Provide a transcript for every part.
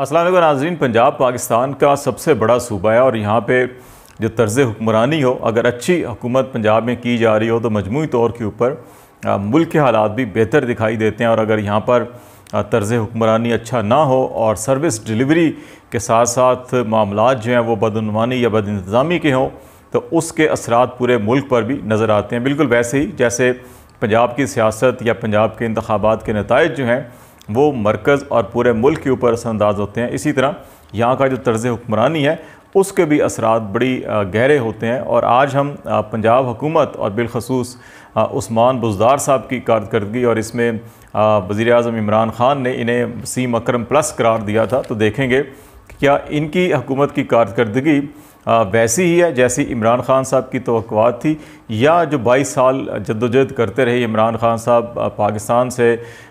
असल नाजरीन पंजाब पाकिस्तान का सबसे बड़ा सूबा है और यहाँ पे जो तर्ज़ हुक्मरानी हो अगर अच्छी हुकूमत पंजाब में की जा रही हो तो मजमू तौर के ऊपर मुल्क के हालात भी बेहतर दिखाई देते हैं और अगर यहाँ पर तर्ज़ हुक्मरानी अच्छा ना हो और सर्विस डिलीवरी के साथ साथ मामला जो हैं वो बदनवानी या बद इंतज़ामी के हों तो उसके असरा पूरे मुल्क पर भी नज़र आते हैं बिल्कुल वैसे ही जैसे पंजाब की सियासत या पंजाब के इंतबात के नतज जो हैं वो मरकज़ और पूरे मुल्क के ऊपर असरअंदाज होते हैं इसी तरह यहाँ का जो तर्ज़ हुक्मरानी है उसके भी असरा बड़ी गहरे होते हैं और आज हम पंजाब हुकूमत और बिलखसूस उस्मान बुजदार साहब की कारकर्दगी और इसमें वज़ी अजम इमरान ख़ान ने इन्हें सीम अक्रम प्लस करार दिया था तो देखेंगे क्या इनकी हुकूमत की कारकर्दगी वैसी ही है जैसी इमरान खान साहब की तो थी या जो 22 साल जद्दोजहद करते रहे इमरान खान साहब पाकिस्तान से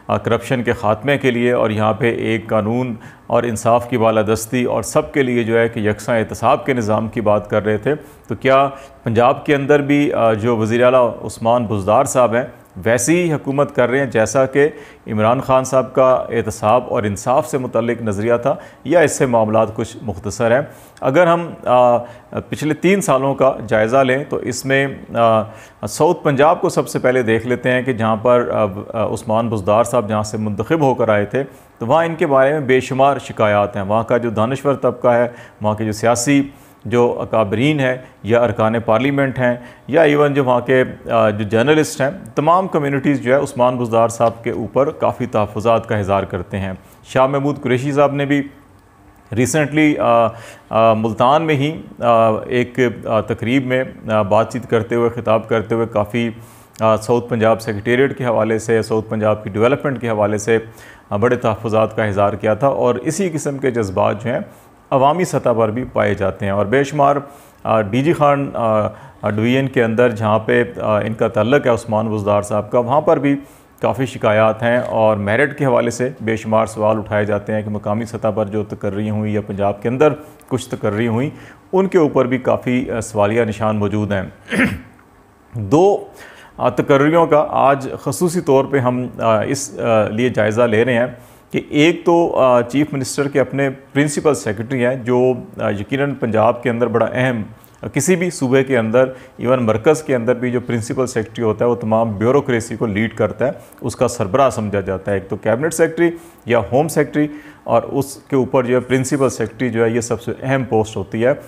करप्शन के ख़ात्मे के लिए और यहाँ पे एक कानून और इंसाफ की बालादस्ती और सब के लिए जो है कि यकसा एहतसाब के निज़ाम की बात कर रहे थे तो क्या पंजाब के अंदर भी जो वज़ी अल उस्मान बुजदार साहब हैं वैसी ही हुकूमत कर रहे हैं जैसा कि इमरान ख़ान साहब का एहतसाब और इंसाफ से मतलब नज़रिया था या इससे मामला कुछ मुख्तर हैं अगर हम आ, पिछले तीन सालों का जायज़ा लें तो इसमें साउथ पंजाब को सबसे पहले देख लेते हैं कि जहाँ पर उस्मान बुजदार साहब जहाँ से मुंतखब होकर आए थे तो वहाँ इनके बारे में बेशुमार शिकायात हैं वहाँ का जो दानश्वर तबका है वहाँ के जो सियासी जो अकाबरीन है या अरकान पार्लीमेंट हैं या इवन जो वहाँ के जो जर्नलिस्ट हैं तमाम कम्यूनिटीज़ जो है उस्मान बुजदार साहब के ऊपर काफ़ी तहफ़ात का इजहार करते हैं शाह महमूद कुरेशी साहब ने भी रिसेंटली uh, uh, मुल्तान में ही uh, एक तकरीब में बातचीत करते हुए ख़िताब करते हुए काफ़ी साउथ पंजाब सेक्रेटेरिएट के हवाले से साउथ पंजाब की डेवलपमेंट के हवाले से बड़े तहफ़ात का इज़ार किया था और इसी किस्म के जज्बात जो हैं अवामी सतह पर भी पाए जाते हैं और बेशुमार डी जी खान डिवीजन के अंदर जहाँ पे इनका तल्लक है उस्मान बुजदार साहब का वहाँ पर भी काफ़ी शिकायत हैं और मेरिट के हवाले से बेशुमार सवाल उठाए जाते हैं कि मकामी सतह पर जो तकर्री हुई या पंजाब के अंदर कुछ तकर्री हुई उनके ऊपर भी काफ़ी सवालिया निशान मौजूद हैं दो तकर्रियों का आज खसूस तौर पर हम इस लिए जायज़ा ले रहे हैं कि एक तो चीफ़ मिनिस्टर के अपने प्रिंसिपल सेक्रेटरी हैं जो यकीनन पंजाब के अंदर बड़ा अहम किसी भी सूबे के अंदर इवन मरकज़ के अंदर भी जो प्रिंसिपल सेक्रेटरी होता है वो तमाम ब्यूरोक्रेसी को लीड करता है उसका सरबराह समझा जाता है एक तो कैबिनेट सेक्रेटरी या होम सेक्रेटरी और उसके ऊपर जो है प्रिंसिपल सेक्रेटरी जो है ये सबसे अहम पोस्ट होती है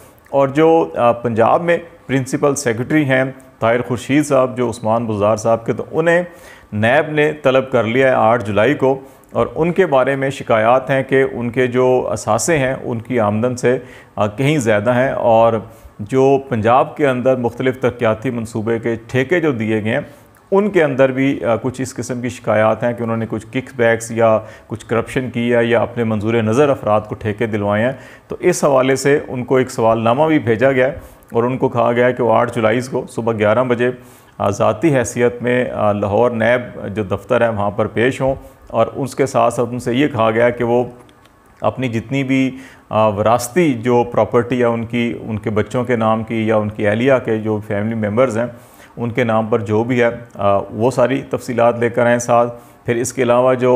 और जो पंजाब में प्रिंसिपल सेक्रेटरी हैं ताहिर खुर्शीद साहब जो उस्मान बुजार साहब के तो उन्हें नैब ने तलब कर लिया है आठ जुलाई को और उनके बारे में शिकायत हैं कि उनके जो असासे हैं उनकी आमदन से कहीं ज़्यादा हैं और जो पंजाब के अंदर मुख्तलिफ़ तरक्याती मनसूबे के ठेके जो दिए गए हैं उनके अंदर भी कुछ इस किस्म की शिकायत हैं कि उन्होंने कुछ किक बैक्स या कुछ करप्शन किया या अपने मंजूर नज़र अफराद को ठेके दिलवाए हैं तो इस हवाले से उनको एक सवालनामा भी भेजा गया है और उनको कहा गया है कि वो आठ जुलाई को सुबह ग्यारह बजे ज़ाती हैसियत में लाहौर नैब जो दफ्तर है वहाँ पर पेश हों और उसके साथ साथ उनसे ये कहा गया कि वो अपनी जितनी भी वरासती जो प्रॉपर्टी या उनकी उनके बच्चों के नाम की या उनकी एहलिया के जो फैमिली मेम्बर्स हैं उनके नाम पर जो भी है वो सारी तफसीत लेकर आएँ साथ फिर इसके अलावा जो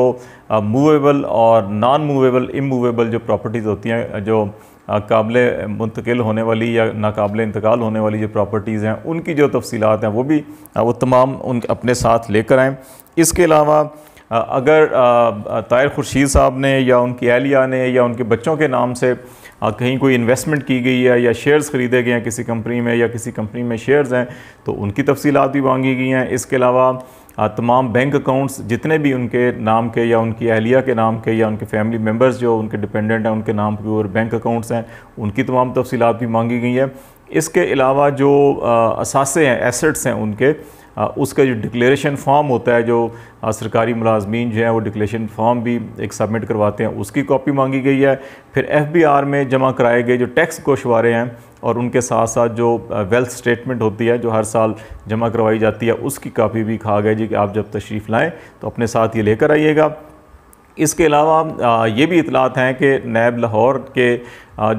मूवेबल और नॉन मूवेबल इमूवेबल जो प्रॉपर्टीज़ होती हैं जो काबिल मुंतकिल होने वाली या नाकबले इंतकाल होने वाली जो प्रॉपर्टीज़ हैं उनकी जो तफसीत हैं वो भी वो तमाम उन अपने साथ लेकर आएँ इसके अलावा अगर तायर खुर्शीद साहब ने या उनकी एहलिया ने या उनके बच्चों के नाम से कहीं कोई इन्वेस्टमेंट की गई है या शेयर्स ख़रीदे गए हैं किसी कंपनी में या किसी कंपनी में शेयर्स हैं तो उनकी तफसील भी मांगी गई हैं इसके अलावा तमाम बैंक अकाउंट्स जितने भी उनके नाम के या उनकी अहलिया के नाम के या उनके फैमिली मेम्बर्स जो उनके डिपेंडेंट हैं उनके नाम के और बैंक अकाउंट्स हैं उनकी तमाम तफसीत भी मांगी गई हैं इसके अलावा जो असासे हैं एसेट्स हैं उनके उसका जो डिक्लेरेशन फॉर्म होता है जो सरकारी मुलाजमीन जो है वो डिक्लेरेशन फॉर्म भी एक सबमिट करवाते हैं उसकी कॉपी मांगी गई है फिर एफ बी आर में जमा कराए गए जो टैक्स गोशवारे हैं और उनके साथ साथ जो वेल्थ स्टेटमेंट होती है जो हर साल जमा करवाई जाती है उसकी कापी भी खा गए जी कि आप जब तशरीफ़ लाएँ तो अपने साथ ये लेकर आइएगा इसके अलावा ये भी इतलात हैं कि नैब लाहौर के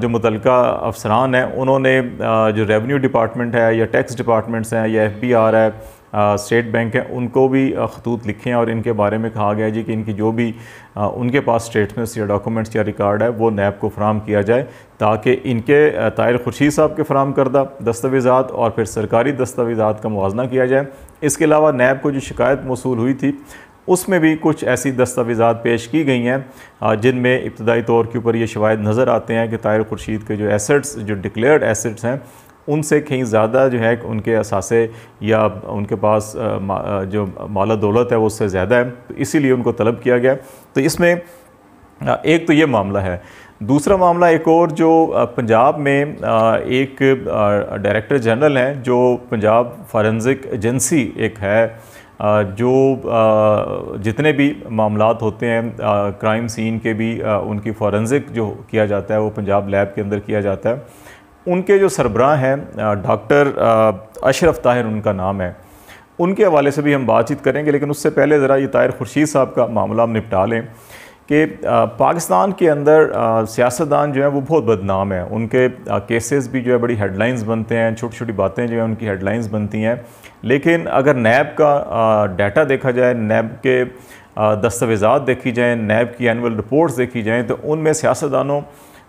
जो मुतल अफसरान हैं उन्होंने जो रेवेन्यू डिपार्टमेंट है या टैक्स डिपार्टमेंट्स हैं या एफ बी आर है स्टेट बैंक हैं उनको भी खतूत लिखे हैं और इनके बारे में कहा गया है जी कि इनकी जो भी आ, उनके पास स्टेटमेंट्स या डॉक्यूमेंट्स या रिकॉर्ड है वो नैब को फ्राहम किया जाए ताकि इनके तायर खुर्शीद साहब के फ्राहम करदा दस्तावेज़ा और फिर सरकारी दस्तावेज़ा का मुजना किया जाए इसके अलावा नैब को जो शिकायत मौसू हुई थी उसमें भी कुछ ऐसी दस्तावेज़ा पेश की गई हैं जिनमें इब्तदाई तौर के ऊपर ये शवायद नज़र आते हैं कि तायर खुर्शीद के जो एसेट्स जो डिक्लेयर्ड एसेट्स हैं उनसे कहीं ज़्यादा जो है उनके असासे या उनके पास जो माला दौलत है वो उससे ज़्यादा है तो इसीलिए उनको तलब किया गया तो इसमें एक तो ये मामला है दूसरा मामला एक और जो पंजाब में एक डायरेक्टर जनरल हैं जो पंजाब फॉरेंसिक एजेंसी एक है जो जितने भी मामला होते हैं क्राइम सीन के भी उनकी फॉरेंसिक जो किया जाता है वो पंजाब लैब के अंदर किया जाता है उनके जो सरबराह हैं डॉक्टर अशरफ ताहिर उनका नाम है उनके हवाले से भी हम बातचीत करेंगे लेकिन उससे पहले ज़रा ये ताहिर खुर्शीद साहब का मामला हम निपटा लें कि पाकिस्तान के अंदर सियासतदान जो है वो बहुत बदनाम है उनके केसेस भी जो है बड़ी हेडलाइंस बनते हैं छोटी छोटी बातें जो हैं उनकी हेडलाइंस बनती हैं लेकिन अगर नैब का डाटा देखा जाए नैब के दस्तावेज़ात देखी जाएँ नैब की एनअल रिपोर्ट्स देखी जाएँ तो उनमें सियासतदानों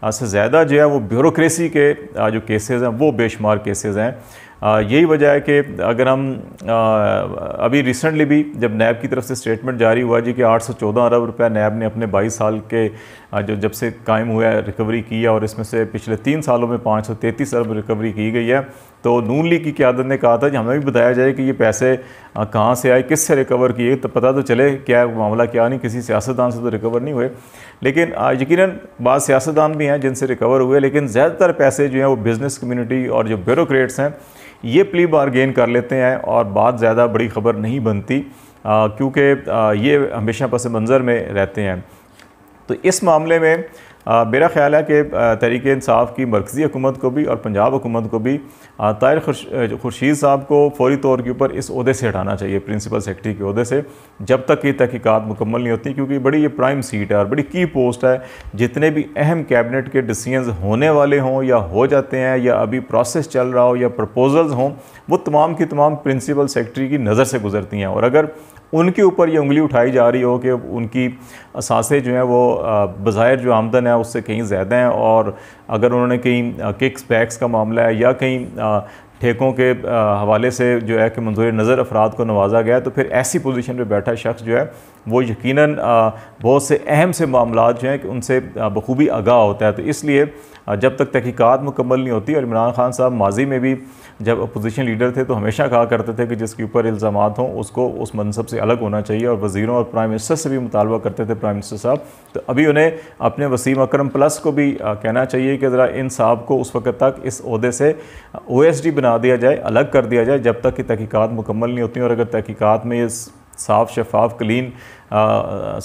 से ज़्यादा जो है वो ब्यूरोसी के जो केसेस हैं वो बेशुमार केसेस हैं यही वजह है कि अगर हम अभी रिसेंटली भी जब नैब की तरफ से स्टेटमेंट जारी हुआ जी कि 814 अरब रुपया नैब ने अपने 22 साल के जो जब से कायम हुआ है रिकवरी की है और इसमें से पिछले तीन सालों में 533 अरब रिकवरी की गई है तो नून लीग की क्यादत ने कहा था कि हमें भी बताया जाए कि ये पैसे कहाँ से आए किस से रिकवर किए तो पता तो चले क्या मामला क्या नहीं किसी सियासतदान से तो रिकवर नहीं हुए लेकिन यकीन बाद सियासतदान भी हैं जिनसे रिकवर हुए लेकिन ज़्यादातर पैसे जो हैं वो बिज़नेस कम्यूनिटी और जो ब्यूरोक्रेट्स हैं ये प्ली बारगेन कर लेते हैं और बात ज़्यादा बड़ी खबर नहीं बनती क्योंकि ये हमेशा पस मंज़र में रहते हैं तो इस मामले में मेरा ख्याल है कि तहरीक इंसाफ की मरकज़ी हुकूमत को भी और पंजाब हुकूमत को भी खुर्श खुर्शीद साहब को फौरी तौर के ऊपर इस अहदे से हटाना चाहिए प्रिंसिपल सेक्रेटरी के अहदे से जब तक कि तहकीक़ात मुकम्मल नहीं होती क्योंकि बड़ी ये प्राइम सीट है और बड़ी की पोस्ट है जितने भी अहम कैबिनेट के डिसीजन होने वाले हों या हो जाते हैं या अभी प्रोसेस चल रहा हो या प्रपोजल्स हों वो तमाम की तमाम प्रिंसिपल सेक्रेटरी की नज़र से गुजरती हैं और अगर उनके ऊपर ये उंगली उठाई जा रही हो कि उनकी सांसें जो हैं वो बाहर जो आमदन है उससे कहीं ज़्यादा हैं और अगर उन्होंने कहीं किक्स बैक्स का मामला है या कहीं ठेकों के हवाले से जो है कि मंजूर नज़र अफराद को नवाजा गया तो फिर ऐसी पोजीशन पे बैठा शख्स जो है वो यकीन बहुत से अहम से मामला जो हैं कि उनसे बखूबी आगाह होता है तो इसलिए जब तक तहकीक़ात मुकम्मल नहीं होती और इमरान खान साहब माजी में भी जब अपोजिशन लीडर थे तो हमेशा कहा करते थे कि जिसके ऊपर इल्ज़ाम हों उसको उस मनसब से अलग होना चाहिए और वज़ीरों और प्राइम मिनिस्टर से भी मुतालबा करते थे प्राइम मिनिस्टर साहब तो अभी उन्हें अपने वसीम अक्रम प्लस को भी कहना चाहिए कि ज़रा इन साहब को उस वक्त तक इस अहदे से ओ एस डी बना दिया जाए अलग कर दिया जाए जब तक कि तहकीक़ात मुकम्मल नहीं होती और अगर तहकीक़ात में इस साफ शफाफ क्लीन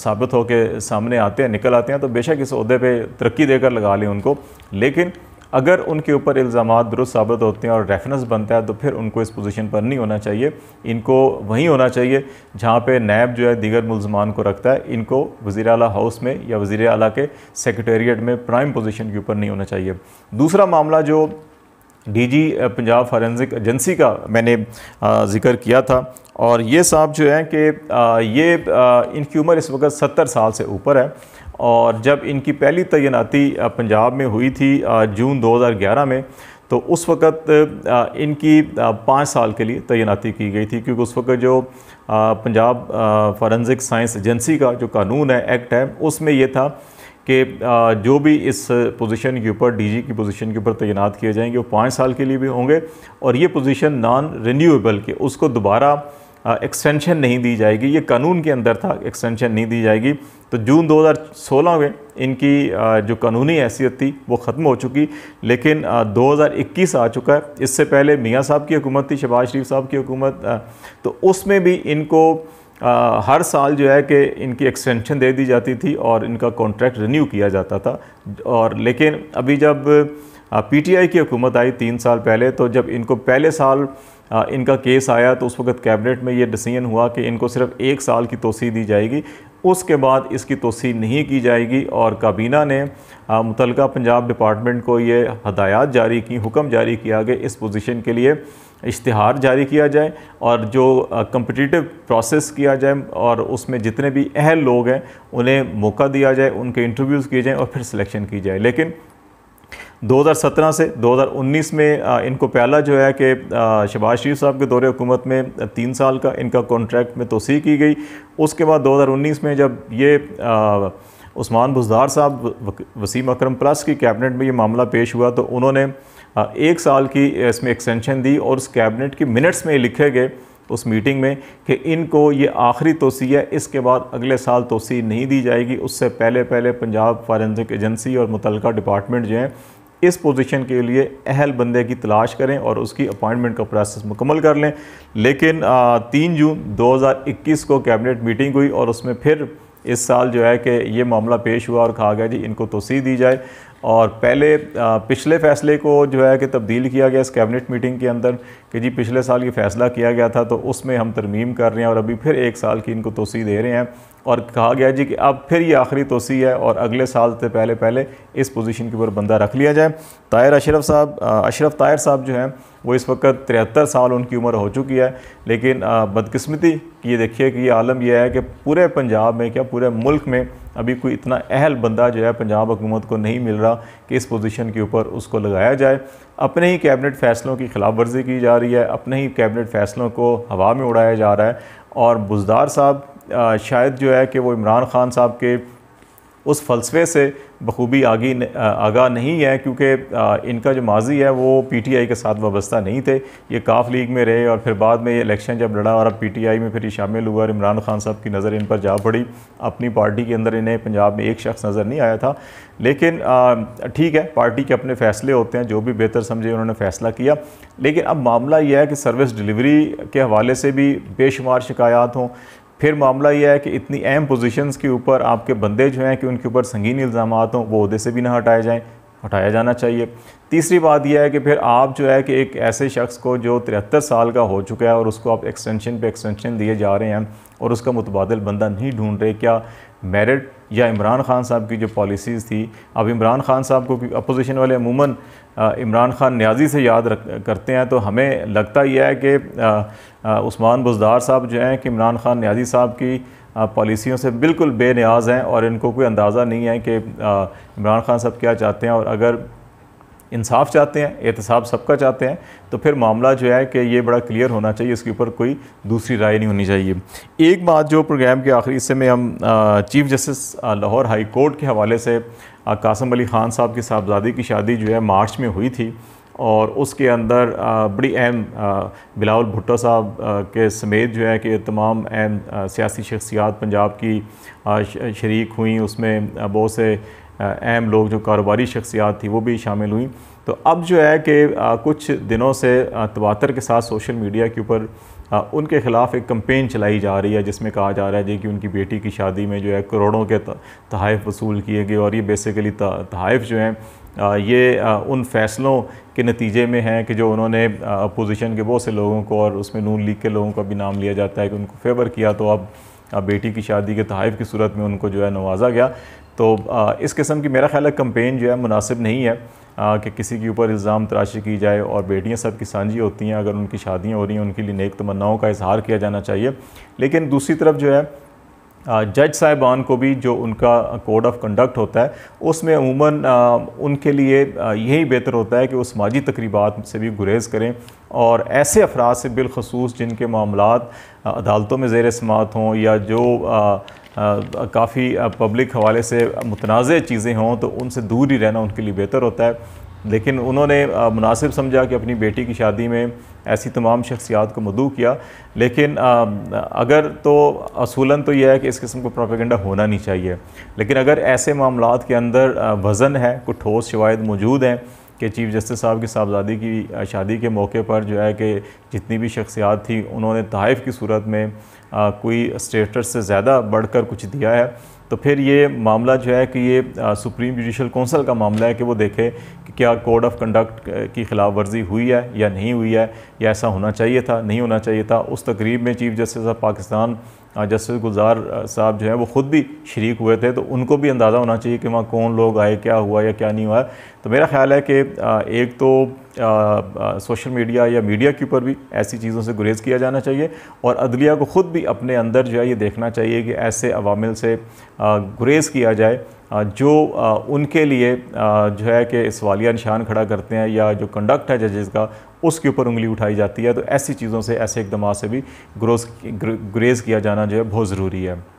साबित के सामने आते हैं निकल आते हैं तो बेशक इस अहदे पर तरक्की देकर लगा लें उनको लेकिन अगर उनके ऊपर इल्ज़ाम दुरुस्त साबित होते हैं और रेफरेंस बनता है तो फिर उनको इस पोजीशन पर नहीं होना चाहिए इनको वहीं होना चाहिए जहाँ पे नैब जो है दीगर मुलजमान को रखता है इनको वज़ी अला हाउस में या वज़ी अला के सेक्रटेरिएट में प्राइम पोजीशन के ऊपर नहीं होना चाहिए दूसरा मामला जो डीजी पंजाब फॉरेंसिक एजेंसी का मैंने ज़िक्र किया था और ये साहब जो है कि ये इनकी उम्र इस वक्त सत्तर साल से ऊपर है और जब इनकी पहली तैनाती पंजाब में हुई थी जून 2011 में तो उस वक़्त इनकी पाँच साल के लिए तैनाती की गई थी क्योंकि उस वक्त जो पंजाब फॉरेंसिक साइंस एजेंसी का जो कानून है एक्ट है उसमें यह था कि जो भी इस पोजीशन के ऊपर डीजी की पोजीशन के ऊपर तैनात किए जाएंगे वो पाँच साल के लिए भी होंगे और ये पोजीशन नॉन रिन्यूएबल के उसको दोबारा एक्सटेंशन नहीं दी जाएगी ये कानून के अंदर था एक्सटेंशन नहीं दी जाएगी तो जून 2016 में इनकी जो कानूनी हैसियत थी वो ख़त्म हो चुकी लेकिन 2021 आ चुका है इससे पहले मियाँ साहब की हुकूमत थी शबाज शरीफ साहब की हुकूमत तो उसमें भी इनको आ, हर साल जो है कि इनकी एक्सटेंशन दे दी जाती थी और इनका कॉन्ट्रैक्ट रिन्यू किया जाता था और लेकिन अभी जब पीटीआई की हुकूमत आई तीन साल पहले तो जब इनको पहले साल आ, इनका केस आया तो उस वक्त कैबिनेट में ये डिसीजन हुआ कि इनको सिर्फ एक साल की तोसी दी जाएगी उसके बाद इसकी तोसी नहीं की जाएगी और काबीना ने मुतलका पंजाब डिपार्टमेंट को ये हदायत जारी की हुक्म जारी किया गया इस पोजीशन के लिए इश्तहार जारी किया जाए और जो कम्पटिटिव प्रोसेस किया जाए और उसमें जितने भी अहल लोग हैं उन्हें मौका दिया जाए उनके इंटरव्यूज़ किए जाएँ और फिर सिलेक्शन की जाए लेकिन 2017 से 2019 में इनको पहला जो है कि शबाज शरीफ साहब के दौरे हुकूमत में तीन साल का इनका कॉन्ट्रैक्ट में तोसी की गई उसके बाद 2019 में जब ये उस्मान बुजदार साहब वसीम अकरम प्लस की कैबिनेट में ये मामला पेश हुआ तो उन्होंने हाँ, एक साल की इसमें एक्सटेंशन दी और उस कैबिनेट की मिनट्स में लिखे गए उस मीटिंग में कि इनको ये आखिरी तोसी है इसके बाद अगले साल तोसी नहीं दी जाएगी उससे पहले पहले पंजाब फॉरेंसिक एजेंसी और मुतल डिपार्टमेंट जो हैं इस पोजीशन के लिए अहल बंदे की तलाश करें और उसकी अपॉइंटमेंट का प्रोसेस मुकम्मल कर लें लेकिन तीन जून 2021 को कैबिनेट मीटिंग हुई और उसमें फिर इस साल जो है कि ये मामला पेश हुआ और कहा गया जी इनको तोसी दी जाए और पहले पिछले फैसले को जो है कि तब्दील किया गया इस कैबिनेट मीटिंग के अंदर कि जी पिछले साल ये फैसला किया गया था तो उसमें हम तरमीम कर रहे हैं और अभी फिर एक साल की इनको तोसी दे रहे हैं और कहा गया जी कि अब फिर ये आखिरी तोसी है और अगले साल से पहले पहले इस पोजीशन के ऊपर बंदा रख लिया जाए तायर अशरफ साहब अशरफ तायर साहब जो हैं वो इस वक्त तिहत्तर साल उनकी उम्र हो चुकी है लेकिन कि ये देखिए कि ये आलम यह है कि पूरे पंजाब में क्या पूरे मुल्क में अभी कोई इतना अहल बंदा जो है पंजाब हुकूमत को नहीं मिल रहा कि इस पोजीशन के ऊपर उसको लगाया जाए अपने ही कैबिनेट फैसलों की खिलाफ वर्जी की जा रही है अपने ही कैबिनेट फैसलों को हवा में उड़ाया जा रहा है और बुजदार साहब शायद जो है कि वो इमरान ख़ान साहब के उस फलसफे से बखूबी आगे आगा नहीं है क्योंकि इनका जो माजी है वो पीटीआई के साथ वाबस्ता नहीं थे ये काफ लीग में रहे और फिर बाद में ये इलेक्शन जब लड़ा और अब पीटीआई में फिर ये शामिल हुआ और इमरान खान साहब की नज़र इन पर जा पड़ी अपनी पार्टी के अंदर इन्हें पंजाब में एक शख्स नज़र नहीं आया था लेकिन ठीक है पार्टी के अपने फ़ैसले होते हैं जो भी बेहतर समझे उन्होंने फ़ैसला किया लेकिन अब मामला यह है कि सर्विस डिलीवरी के हवाले से भी बेशुमार शिकायात हों फिर मामला यह है कि इतनी अहम पोजीशंस के ऊपर आपके बंदे जो हैं कि उनके ऊपर संगीन इल्ज़ाम हों वो अहदे से भी ना हटाए जाएँ हटाया जाना चाहिए तीसरी बात यह है कि फिर आप जो है कि एक ऐसे शख्स को जो तिहत्तर साल का हो चुका है और उसको आप एक्सटेंशन पे एक्सटेंशन दिए जा रहे हैं और उसका मुतबादल बंदा नहीं ढूंढ रहे क्या मेरिट या इमरान खान साहब की जो पॉलिसीज़ थी अब इमरान खान साहब को अपोजिशन वाले अमूमन इमरान खान न्याजी से याद रख करते हैं तो हमें लगता यह है कि उस्मान बुजदार साहब जो हैं कि इमरान खान न्याजी साहब की पॉलिसियों से बिल्कुल बेनियाज हैं और इनको कोई अंदाज़ा नहीं है कि इमरान खान साहब क्या चाहते हैं और अगर इंसाफ चाहते हैं एहतसाब सबका चाहते हैं तो फिर मामला जो है कि ये बड़ा क्लियर होना चाहिए इसके ऊपर कोई दूसरी राय नहीं होनी चाहिए एक बात जो प्रोग्राम के आखिरी हिस्से में हम chief justice Lahore high court के हवाले से कासम अली ख़ान साहब की साहबजादी की शादी जो है मार्च में हुई थी और उसके अंदर बड़ी अहम बिलावल भुट्टो साहब के समेत जो है कि तमाम अहम सियासी शख्सियात पंजाब की शरीक हुई उसमें बहुत से अहम लोग जो कारोबारी शख्सियात थी वो भी शामिल हुई तो अब जो है कि कुछ दिनों से तवातर के साथ सोशल मीडिया के ऊपर उनके ख़िलाफ़ एक कम्पेन चलाई जा रही है जिसमें कहा जा रहा है जी कि उनकी बेटी की शादी में जो है करोड़ों के तहफ़ वसूल किए गए और ये बेसिकली तहफ़ जो हैं ये उन फैसलों के नतीजे में हैं कि जो उन्होंने अपोजिशन के बहुत से लोगों को और उसमें नून लीग के लोगों का भी नाम लिया जाता है कि उनको फेवर किया तो अब बेटी की शादी के तहफ़ की सूरत में उनको जो है नवाजा गया तो इस किस्म की मेरा ख्याल है कम्पेन जो है मुनासिब नहीं है कि किसी के ऊपर इल्ज़ाम तराशी की जाए और बेटियां की सांझी होती हैं अगर उनकी शादियां हो रही हैं उनके लिए नेक तमन्नाओं का इजहार किया जाना चाहिए लेकिन दूसरी तरफ जो है जज साहिबान को भी जो उनका कोड ऑफ कंडक्ट होता है उसमें अमूमन उनके लिए यही बेहतर होता है कि वो समाजी तकरीबा से भी गुरेज़ करें और ऐसे अफराद से बिलखसूस जिनके मामला अदालतों में जेर समात हों या जो काफ़ी पब्लिक हवाले से मुतनाज़ चीज़ें हों तो उनसे दूर ही रहना उनके लिए बेहतर होता है लेकिन उन्होंने मुनासिब समझा कि अपनी बेटी की शादी में ऐसी तमाम शख्सियात को मदू किया लेकिन आ, अगर तो असूलन तो यह है कि इस किस्म का प्रोपेगेंडा होना नहीं चाहिए लेकिन अगर ऐसे मामला के अंदर वज़न है कुछ ठोस शवायद मौजूद हैं कि चीफ़ जस्टिस साहब की साहबजादी की शादी के मौके पर जो है कि जितनी भी शख्सियात थी उन्होंने तहफ़ की सूरत में आ, कोई स्टेटस से ज़्यादा बढ़ कर कुछ दिया है तो फिर ये मामला जो है कि ये आ, सुप्रीम जुडिशल कौंसल का मामला है कि वो देखे क्या कोड ऑफ कंडक्ट की खिलाफ वर्जी हुई है या नहीं हुई है या ऐसा होना चाहिए था नहीं होना चाहिए था उस तकरीब में chief justice of Pakistan justice Gulzar साहब जो हैं वो ख़ुद भी शरीक हुए थे तो उनको भी अंदाज़ा होना चाहिए कि वहाँ कौन लोग आए क्या हुआ या क्या नहीं हुआ तो मेरा ख्याल है कि एक तो आ, आ, सोशल मीडिया या मीडिया के ऊपर भी ऐसी चीज़ों से गुरेज किया जाना चाहिए और अदलिया को ख़ुद भी अपने अंदर जो है ये देखना चाहिए कि ऐसे अवामिल से गुरेज किया जाए जो उनके लिए जो है कि इस वालिया निशान खड़ा करते हैं या जो कंडक्ट है जजेस का उसके ऊपर उंगली उठाई जाती है तो ऐसी चीज़ों से ऐसे इकदाम से भी ग्रोज ग्रेज़ किया जाना जो है बहुत ज़रूरी है